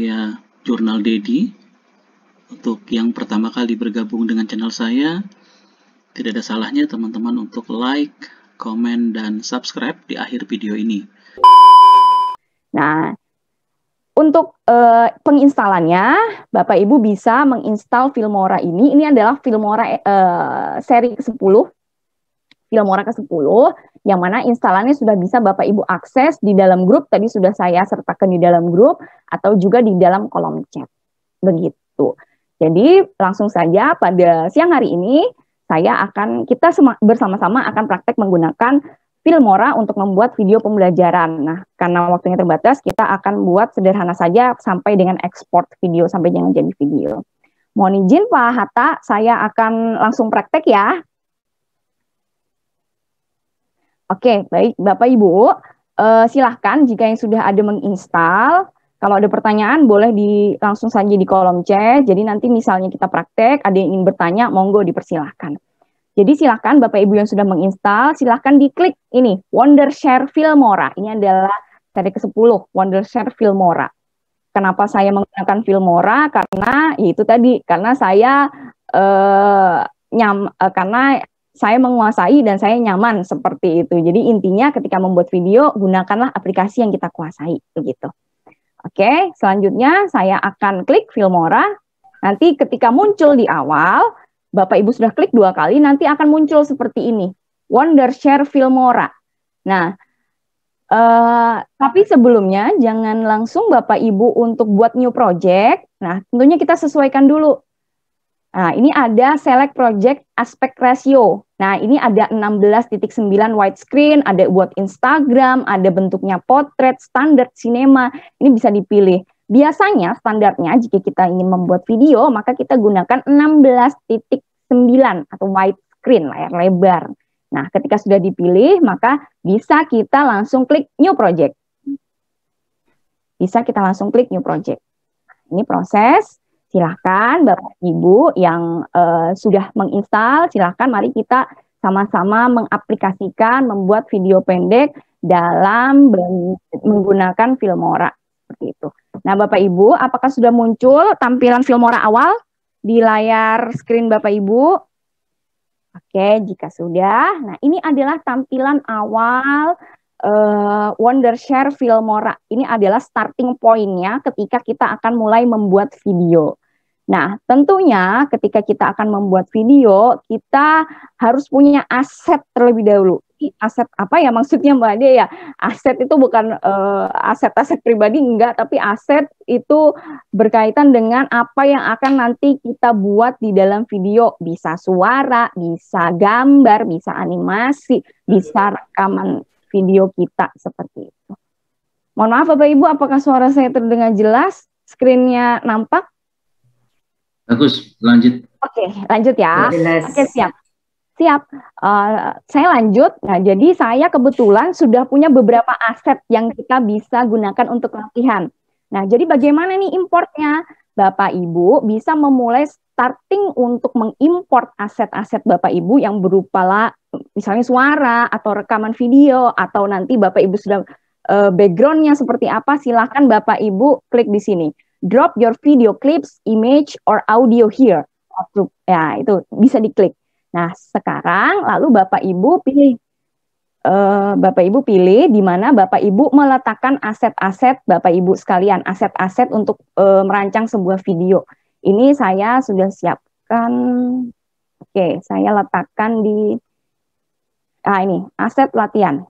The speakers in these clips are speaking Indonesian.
saya Jurnal Dedi. Untuk yang pertama kali bergabung dengan channel saya, tidak ada salahnya teman-teman untuk like, komen, dan subscribe di akhir video ini. Nah, untuk uh, penginstalannya, Bapak Ibu bisa menginstal Filmora ini. Ini adalah Filmora uh, seri ke-10 Filmora ke-10 yang mana instalannya sudah bisa Bapak Ibu akses di dalam grup tadi sudah saya sertakan di dalam grup atau juga di dalam kolom chat. Begitu. Jadi langsung saja pada siang hari ini saya akan kita bersama-sama akan praktek menggunakan Filmora untuk membuat video pembelajaran. Nah, karena waktunya terbatas, kita akan buat sederhana saja sampai dengan ekspor video sampai jangan jadi video. Mohon izin Pak Hatta, saya akan langsung praktek ya. Oke, baik Bapak Ibu, uh, silahkan jika yang sudah ada menginstal, kalau ada pertanyaan boleh di langsung saja di kolom chat. Jadi nanti misalnya kita praktek, ada yang ingin bertanya, monggo dipersilahkan. Jadi silahkan Bapak Ibu yang sudah menginstal, silahkan diklik ini, wonder share Filmora. Ini adalah seri ke-10, share Filmora. Kenapa saya menggunakan Filmora? Karena ya itu tadi, karena saya uh, nyam, eh, karena saya menguasai dan saya nyaman seperti itu. Jadi intinya ketika membuat video gunakanlah aplikasi yang kita kuasai begitu. Oke, selanjutnya saya akan klik Filmora. Nanti ketika muncul di awal, Bapak Ibu sudah klik dua kali, nanti akan muncul seperti ini. Wondershare Filmora. Nah, eh, tapi sebelumnya jangan langsung Bapak Ibu untuk buat new project. Nah, tentunya kita sesuaikan dulu Nah, ini ada select project aspect ratio. Nah, ini ada 16.9 widescreen, ada buat Instagram, ada bentuknya potret, standar cinema. Ini bisa dipilih. Biasanya standarnya jika kita ingin membuat video, maka kita gunakan 16.9 atau widescreen, layar lebar. Nah, ketika sudah dipilih, maka bisa kita langsung klik new project. Bisa kita langsung klik new project. Ini proses Silahkan Bapak Ibu yang uh, sudah menginstal, silahkan mari kita sama-sama mengaplikasikan, membuat video pendek dalam menggunakan Filmora. Seperti itu. Nah Bapak Ibu, apakah sudah muncul tampilan Filmora awal di layar screen Bapak Ibu? Oke, jika sudah. Nah ini adalah tampilan awal uh, eh, Wondershare Filmora. Ini adalah starting point-nya ketika kita akan mulai membuat video. Nah, tentunya ketika kita akan membuat video, kita harus punya aset terlebih dahulu. Aset apa ya maksudnya Mbak Ade ya? Aset itu bukan eh, aset-aset uh, pribadi enggak, tapi aset itu berkaitan dengan apa yang akan nanti kita buat di dalam video. Bisa suara, bisa gambar, bisa animasi, bisa rekaman video kita seperti itu. Mohon maaf Bapak Ibu, apakah suara saya terdengar jelas? screen nampak? Bagus, lanjut. Oke, lanjut ya. Oke, siap. Siap. Uh, saya lanjut. Nah, jadi saya kebetulan sudah punya beberapa aset yang kita bisa gunakan untuk latihan. Nah, jadi bagaimana nih importnya? Bapak Ibu bisa memulai starting untuk mengimpor aset-aset Bapak Ibu yang berupa lah misalnya suara atau rekaman video atau nanti Bapak Ibu sudah uh, backgroundnya seperti apa silahkan Bapak Ibu klik di sini drop your video clips, image, or audio here. Ya, itu bisa diklik. Nah, sekarang lalu Bapak Ibu pilih uh, Bapak Ibu pilih di mana Bapak Ibu meletakkan aset-aset Bapak Ibu sekalian, aset-aset untuk uh, merancang sebuah video. Ini saya sudah siapkan. Oke, okay, saya letakkan di ah ini, aset latihan.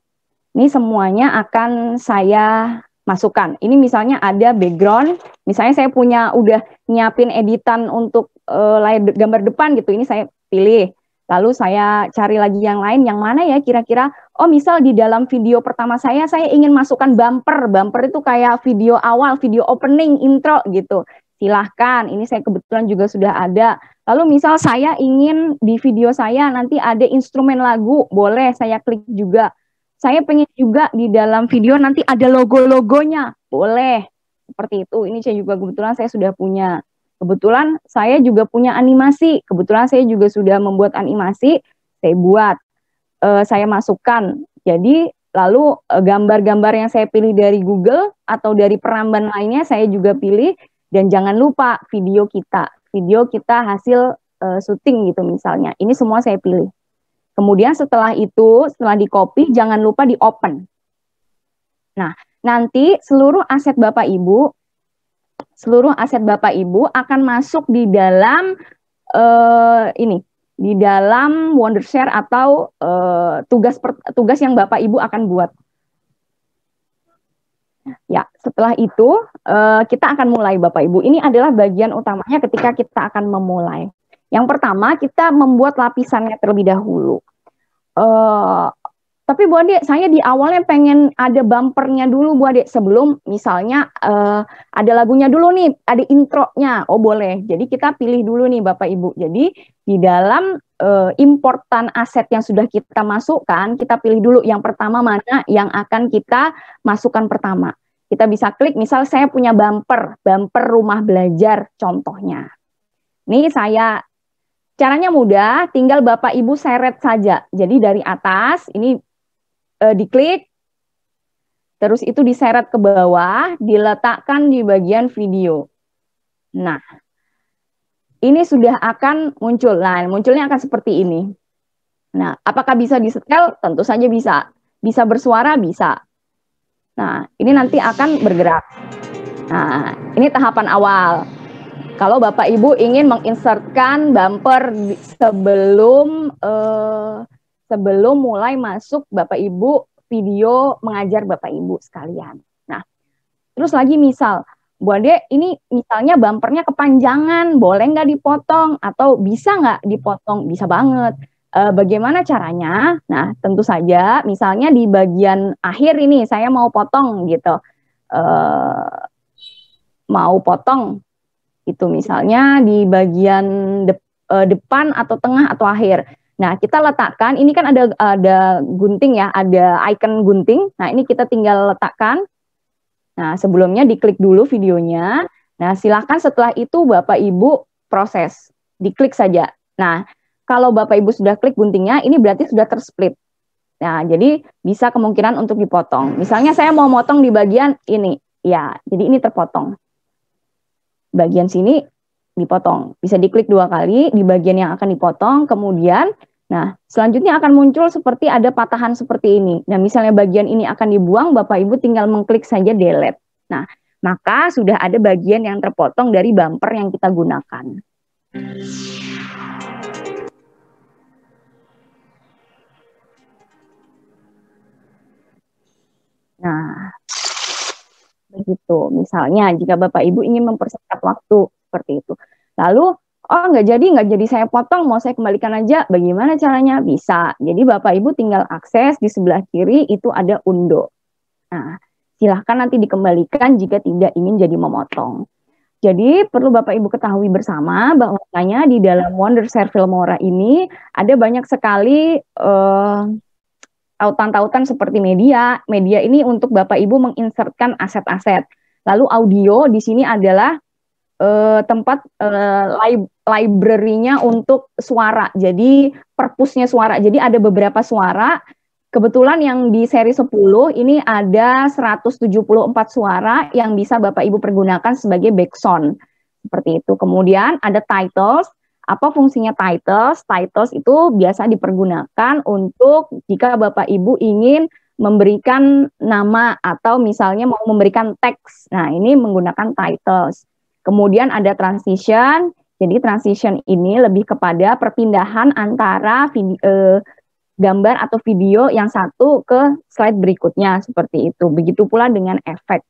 Ini semuanya akan saya masukan. Ini misalnya ada background, misalnya saya punya udah nyiapin editan untuk uh, layar gambar depan gitu, ini saya pilih. Lalu saya cari lagi yang lain, yang mana ya kira-kira, oh misal di dalam video pertama saya, saya ingin masukkan bumper. Bumper itu kayak video awal, video opening, intro gitu. Silahkan, ini saya kebetulan juga sudah ada. Lalu misal saya ingin di video saya nanti ada instrumen lagu, boleh saya klik juga. Saya pengen juga di dalam video nanti ada logo-logonya. Boleh. Seperti itu. Ini saya juga kebetulan saya sudah punya. Kebetulan saya juga punya animasi. Kebetulan saya juga sudah membuat animasi. Saya buat. Uh, saya masukkan. Jadi lalu eh, gambar-gambar yang saya pilih dari Google atau dari peramban lainnya saya juga pilih. Dan jangan lupa video kita. Video kita hasil uh, syuting gitu misalnya. Ini semua saya pilih. Kemudian setelah itu, setelah di copy, jangan lupa di open. Nah, nanti seluruh aset Bapak Ibu, seluruh aset Bapak Ibu akan masuk di dalam uh, ini, di dalam Wondershare atau uh, tugas per, tugas yang Bapak Ibu akan buat. Ya, setelah itu uh, kita akan mulai Bapak Ibu. Ini adalah bagian utamanya ketika kita akan memulai. Yang pertama, kita membuat lapisannya terlebih dahulu uh, tapi buat dia, saya di awalnya pengen ada bumpernya dulu buat dia sebelum misalnya uh, ada lagunya dulu nih, ada intronya. Oh boleh. Jadi kita pilih dulu nih Bapak Ibu. Jadi di dalam uh, importan aset yang sudah kita masukkan, kita pilih dulu yang pertama mana yang akan kita masukkan pertama. Kita bisa klik misal saya punya bumper, bumper rumah belajar contohnya. Ini saya Caranya mudah, tinggal Bapak Ibu seret saja. Jadi dari atas ini e, diklik, terus itu diseret ke bawah, diletakkan di bagian video. Nah, ini sudah akan muncul. Nah, munculnya akan seperti ini. Nah, apakah bisa disetel? Tentu saja bisa. Bisa bersuara? Bisa. Nah, ini nanti akan bergerak. Nah, ini tahapan awal. Kalau Bapak Ibu ingin menginsertkan bumper sebelum uh, sebelum mulai masuk Bapak Ibu video mengajar Bapak Ibu sekalian. Nah, terus lagi misal Bu Ade, ini misalnya bumpernya kepanjangan, boleh nggak dipotong atau bisa nggak dipotong? Bisa banget. E, bagaimana caranya? Nah, tentu saja, misalnya di bagian akhir ini saya mau potong gitu, e, mau potong itu misalnya di bagian de, eh, depan atau tengah atau akhir. Nah, kita letakkan ini kan ada ada gunting ya, ada icon gunting. Nah, ini kita tinggal letakkan. Nah, sebelumnya diklik dulu videonya. Nah, silahkan setelah itu Bapak Ibu proses. Diklik saja. Nah, kalau Bapak Ibu sudah klik guntingnya, ini berarti sudah tersplit. Nah, jadi bisa kemungkinan untuk dipotong. Misalnya saya mau motong di bagian ini. Ya, jadi ini terpotong bagian sini dipotong. Bisa diklik dua kali di bagian yang akan dipotong, kemudian nah, selanjutnya akan muncul seperti ada patahan seperti ini. Nah, misalnya bagian ini akan dibuang, Bapak Ibu tinggal mengklik saja delete. Nah, maka sudah ada bagian yang terpotong dari bumper yang kita gunakan. Nah, begitu misalnya jika bapak ibu ingin mempersingkat waktu seperti itu lalu oh nggak jadi nggak jadi saya potong mau saya kembalikan aja bagaimana caranya bisa jadi bapak ibu tinggal akses di sebelah kiri itu ada undo nah silahkan nanti dikembalikan jika tidak ingin jadi memotong jadi perlu Bapak Ibu ketahui bersama bahwa di dalam Wonder Serfilmora ini ada banyak sekali uh, Tautan-tautan seperti media, media ini untuk Bapak Ibu menginsertkan aset-aset. Lalu audio di sini adalah uh, tempat uh, eh, li library-nya untuk suara. Jadi perpusnya suara. Jadi ada beberapa suara. Kebetulan yang di seri 10 ini ada 174 suara yang bisa Bapak Ibu pergunakan sebagai background. Seperti itu. Kemudian ada titles. Apa fungsinya titles? Titles itu biasa dipergunakan untuk jika Bapak Ibu ingin memberikan nama atau misalnya mau memberikan teks. Nah, ini menggunakan titles. Kemudian ada transition. Jadi transition ini lebih kepada perpindahan antara video, eh, gambar atau video yang satu ke slide berikutnya seperti itu. Begitu pula dengan efek.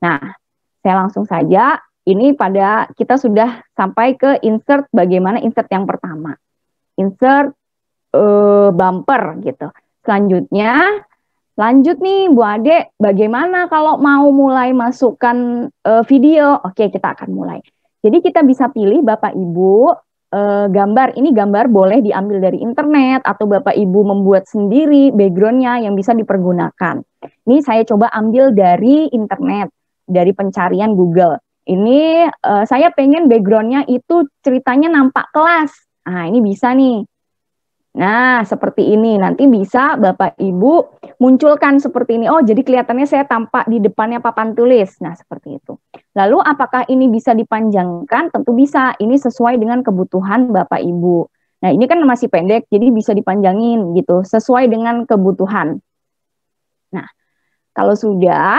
Nah, saya langsung saja ini pada kita sudah sampai ke insert bagaimana insert yang pertama. Insert uh, bumper gitu. Selanjutnya lanjut nih Bu Ade, bagaimana kalau mau mulai masukkan uh, video? Oke, kita akan mulai. Jadi kita bisa pilih Bapak Ibu uh, gambar ini gambar boleh diambil dari internet atau Bapak Ibu membuat sendiri backgroundnya yang bisa dipergunakan. Ini saya coba ambil dari internet dari pencarian Google ini uh, saya pengen backgroundnya itu ceritanya nampak kelas. Nah, ini bisa nih. Nah, seperti ini. Nanti bisa Bapak Ibu munculkan seperti ini. Oh, jadi kelihatannya saya tampak di depannya papan tulis. Nah, seperti itu. Lalu apakah ini bisa dipanjangkan? Tentu bisa. Ini sesuai dengan kebutuhan Bapak Ibu. Nah, ini kan masih pendek, jadi bisa dipanjangin gitu, sesuai dengan kebutuhan. Nah, kalau sudah,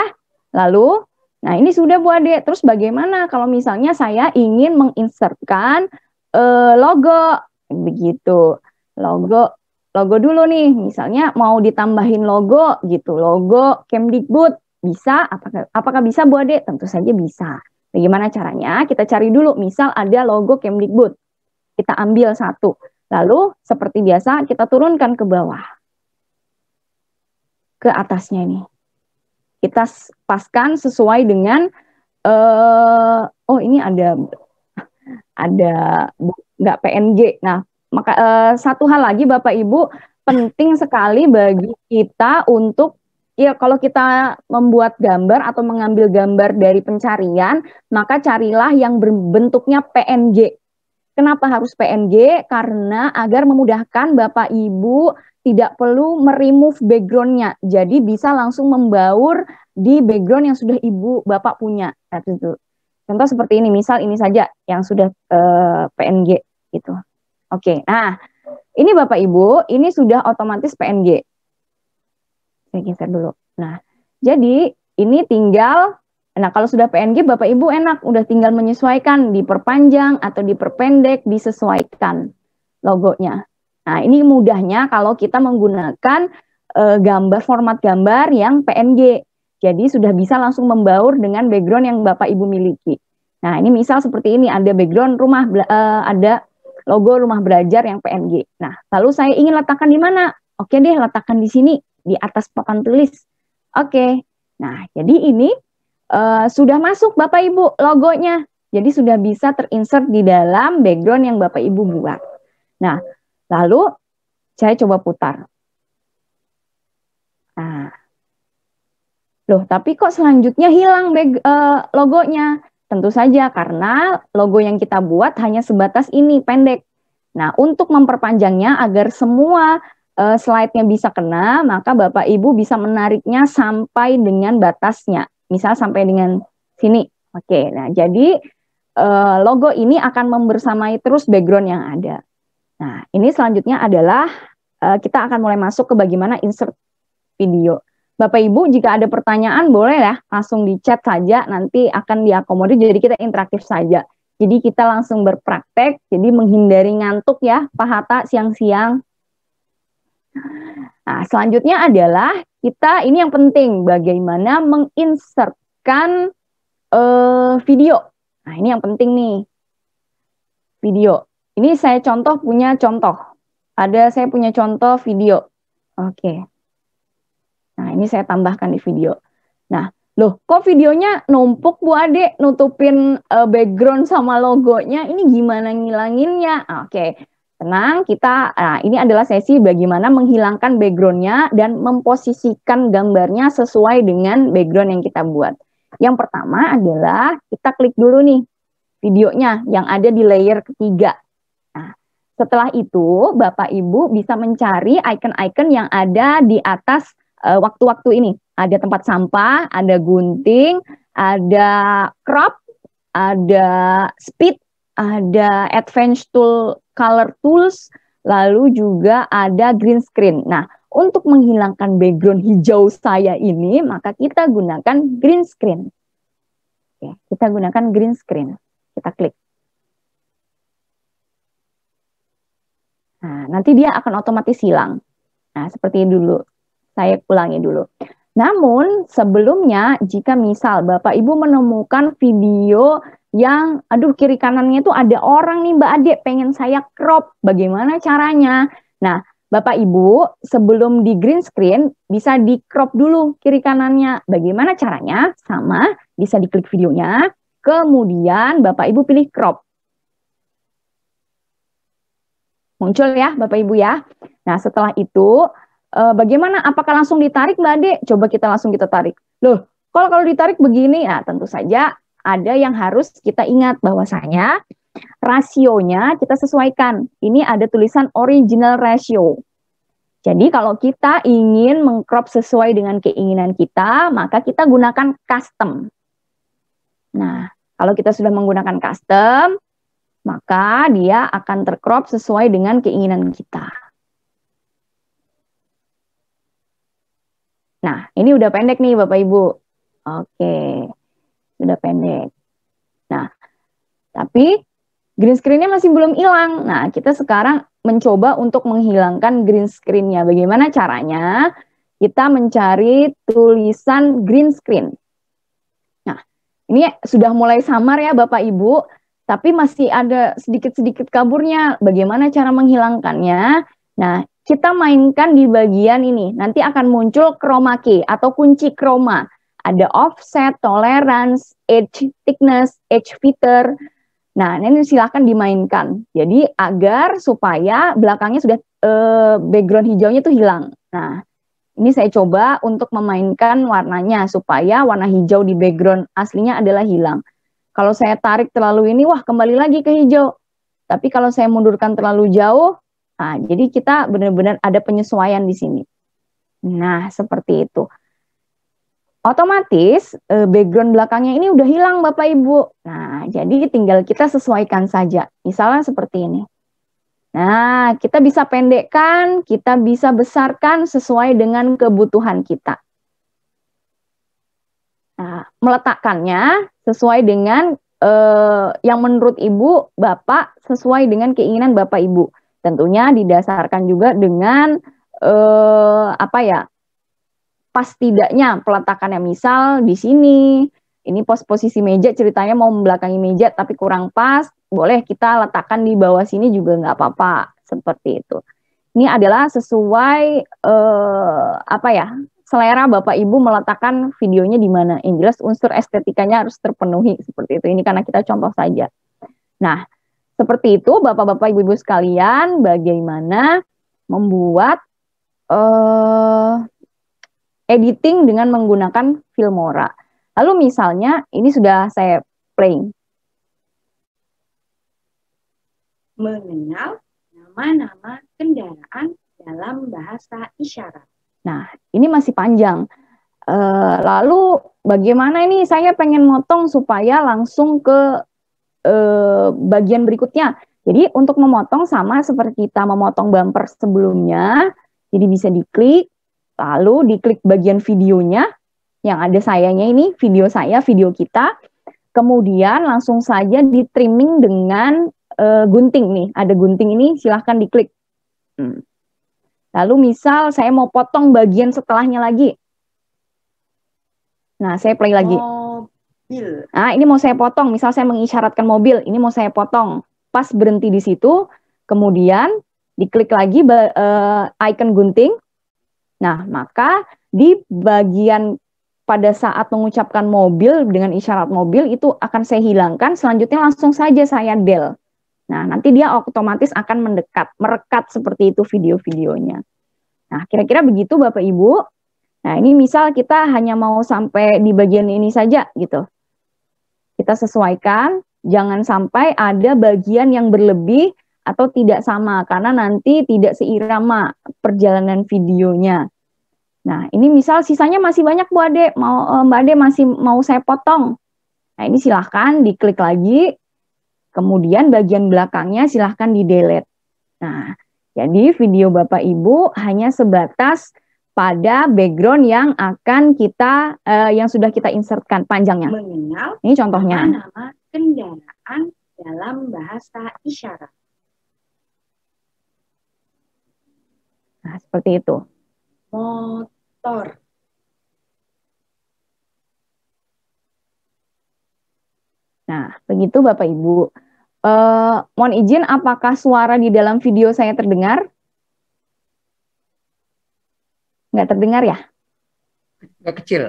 lalu Nah, ini sudah Bu Ade. Terus bagaimana kalau misalnya saya ingin menginsertkan uh, logo begitu. Logo logo dulu nih, misalnya mau ditambahin logo gitu, logo Kemdikbud bisa apakah apakah bisa Bu Ade? Tentu saja bisa. Bagaimana caranya? Kita cari dulu misal ada logo Kemdikbud. Kita ambil satu. Lalu seperti biasa kita turunkan ke bawah. Ke atasnya nih kita paskan sesuai dengan uh, oh ini ada ada nggak PNG. Nah, maka uh, satu hal lagi Bapak Ibu penting sekali bagi kita untuk ya kalau kita membuat gambar atau mengambil gambar dari pencarian, maka carilah yang berbentuknya PNG. Kenapa harus PNG? Karena agar memudahkan Bapak Ibu tidak perlu meremove backgroundnya. Jadi bisa langsung membaur di background yang sudah Ibu Bapak punya. Itu. Contoh seperti ini, misal ini saja yang sudah eh, PNG gitu. Oke, nah ini Bapak Ibu, ini sudah otomatis PNG. Saya geser dulu. Nah, jadi ini tinggal Nah, kalau sudah PNG, Bapak Ibu enak, udah tinggal menyesuaikan, diperpanjang atau diperpendek, disesuaikan logonya. Nah, ini mudahnya kalau kita menggunakan eh, gambar format gambar yang PNG. Jadi sudah bisa langsung membaur dengan background yang Bapak Ibu miliki. Nah, ini misal seperti ini, ada background rumah eh, ada logo rumah belajar yang PNG. Nah, lalu saya ingin letakkan di mana? Oke deh, letakkan di sini di atas papan tulis. Oke. Nah, jadi ini uh, sudah masuk Bapak Ibu logonya. Jadi sudah bisa terinsert di dalam background yang Bapak Ibu buat. Nah, lalu saya coba putar. Nah, loh tapi kok selanjutnya hilang uh, logonya? Tentu saja karena logo yang kita buat hanya sebatas ini pendek. Nah, untuk memperpanjangnya agar semua uh, slide-nya bisa kena, maka Bapak Ibu bisa menariknya sampai dengan batasnya misal sampai dengan sini. Oke, nah jadi uh, logo ini akan membersamai terus background yang ada. Nah, ini selanjutnya adalah uh, kita akan mulai masuk ke bagaimana insert video. Bapak Ibu, jika ada pertanyaan boleh ya langsung di chat saja, nanti akan diakomodir jadi kita interaktif saja. Jadi kita langsung berpraktek, jadi menghindari ngantuk ya, Pak Hatta siang-siang. Nah, selanjutnya adalah kita ini yang penting bagaimana menginsertkan uh, video. Nah, ini yang penting nih. Video. Ini saya contoh punya contoh. Ada saya punya contoh video. Oke. Nah, ini saya tambahkan di video. Nah, loh kok videonya numpuk Bu Ade nutupin uh, background sama logonya. Ini gimana ngilanginnya? Oke. Okay. Tenang, kita nah, ini adalah sesi bagaimana menghilangkan backgroundnya dan memposisikan gambarnya sesuai dengan background yang kita buat. Yang pertama adalah kita klik dulu nih videonya yang ada di layer ketiga. Nah, setelah itu Bapak Ibu bisa mencari icon-icon yang ada di atas eh, waktu-waktu uh, ini. Ada tempat sampah, ada gunting, ada crop, ada speed, ada advanced tool color tools, lalu juga ada green screen. Nah, untuk menghilangkan background hijau saya ini, maka kita gunakan green screen. Oke, kita gunakan green screen. Kita klik. Nah, nanti dia akan otomatis hilang. Nah, seperti dulu. Saya ulangi dulu. Namun, sebelumnya jika misal Bapak Ibu menemukan video yang aduh kiri kanannya itu ada orang nih Mbak Ade pengen saya crop, bagaimana caranya? Nah, Bapak Ibu, sebelum di green screen bisa di crop dulu kiri kanannya. Bagaimana caranya? Sama, bisa diklik videonya. Kemudian Bapak Ibu pilih crop. Muncul ya Bapak Ibu ya. Nah, setelah itu eh, bagaimana apakah langsung ditarik Mbak Ade? Coba kita langsung kita tarik. Loh, kalau kalau ditarik begini, nah tentu saja ada yang harus kita ingat bahwasanya rasionya kita sesuaikan. Ini ada tulisan original ratio. Jadi kalau kita ingin mengcrop sesuai dengan keinginan kita, maka kita gunakan custom. Nah, kalau kita sudah menggunakan custom, maka dia akan tercrop sesuai dengan keinginan kita. Nah, ini udah pendek nih Bapak Ibu. Oke sudah pendek. Nah, tapi green screen-nya masih belum hilang. Nah, kita sekarang mencoba untuk menghilangkan green screen-nya. Bagaimana caranya? Kita mencari tulisan green screen. Nah, ini sudah mulai samar ya Bapak Ibu, tapi masih ada sedikit-sedikit kaburnya. Bagaimana cara menghilangkannya? Nah, kita mainkan di bagian ini. Nanti akan muncul chroma key atau kunci chroma ada offset, tolerance, edge thickness, edge fitter. Nah, ini silahkan dimainkan. Jadi agar supaya belakangnya sudah eh, background hijaunya itu hilang. Nah, ini saya coba untuk memainkan warnanya supaya warna hijau di background aslinya adalah hilang. Kalau saya tarik terlalu ini, wah kembali lagi ke hijau. Tapi kalau saya mundurkan terlalu jauh, nah, jadi kita benar-benar ada penyesuaian di sini. Nah, seperti itu otomatis eh, background belakangnya ini udah hilang Bapak Ibu. Nah, jadi tinggal kita sesuaikan saja. Misalnya seperti ini. Nah, kita bisa pendekkan, kita bisa besarkan sesuai dengan kebutuhan kita. Nah, meletakkannya sesuai dengan eh, yang menurut Ibu, Bapak, sesuai dengan keinginan Bapak Ibu. Tentunya didasarkan juga dengan eh, apa ya? pas tidaknya peletakannya misal di sini ini pos posisi meja ceritanya mau membelakangi meja tapi kurang pas boleh kita letakkan di bawah sini juga nggak apa-apa seperti itu ini adalah sesuai eh, apa ya selera bapak ibu meletakkan videonya di mana yang jelas unsur estetikanya harus terpenuhi seperti itu ini karena kita contoh saja nah seperti itu bapak-bapak ibu-ibu sekalian bagaimana membuat eh, editing dengan menggunakan Filmora. Lalu misalnya ini sudah saya playing. Mengenal nama-nama kendaraan dalam bahasa isyarat. Nah, ini masih panjang. E, lalu bagaimana ini saya pengen motong supaya langsung ke e, bagian berikutnya. Jadi untuk memotong sama seperti kita memotong bumper sebelumnya, jadi bisa diklik, Lalu diklik bagian videonya, yang ada sayanya ini, video saya, video kita. Kemudian langsung saja di trimming dengan uh, gunting nih. Ada gunting ini, silahkan diklik. Hmm. Lalu misal saya mau potong bagian setelahnya lagi. Nah, saya play lagi. Mobil. Nah, ini mau saya potong. Misal saya mengisyaratkan mobil, ini mau saya potong. Pas berhenti di situ, kemudian diklik lagi uh, icon gunting, Nah, maka di bagian pada saat mengucapkan mobil dengan isyarat mobil itu akan saya hilangkan, selanjutnya langsung saja saya del. Nah, nanti dia otomatis akan mendekat, merekat seperti itu video-videonya. Nah, kira-kira begitu Bapak Ibu. Nah, ini misal kita hanya mau sampai di bagian ini saja gitu. Kita sesuaikan, jangan sampai ada bagian yang berlebih atau tidak sama karena nanti tidak seirama perjalanan videonya. Nah, ini misal sisanya masih banyak Bu Ade, mau eh, Mbak Ade masih mau saya potong. Nah, ini silahkan diklik lagi, kemudian bagian belakangnya silahkan di-delete. Nah, jadi video Bapak Ibu hanya sebatas pada background yang akan kita, eh, yang sudah kita insertkan panjangnya. Mengenal ini contohnya. nama kendaraan dalam bahasa isyarat. Nah, seperti itu. Mot sektor. Nah, begitu Bapak Ibu. Uh, mohon izin, apakah suara di dalam video saya terdengar? Nggak terdengar ya? Nggak kecil.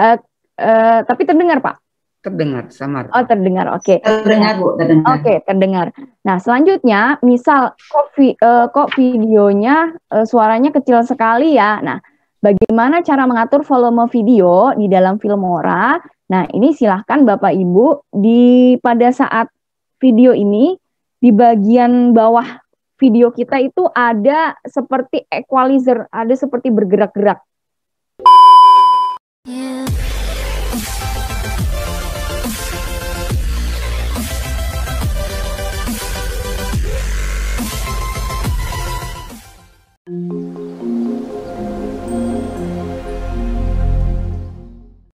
Uh, eh, tapi terdengar, Pak. Terdengar, samar. Oh, terdengar. Oke. Okay. Terdengar, Bu. Terdengar. Oke, okay, terdengar. Nah, selanjutnya, misal kok, vi uh, eh, kok videonya uh, suaranya kecil sekali ya. Nah, bagaimana cara mengatur volume video di dalam Filmora? Nah, ini silahkan Bapak Ibu di pada saat video ini di bagian bawah video kita itu ada seperti equalizer, ada seperti bergerak-gerak. Yeah.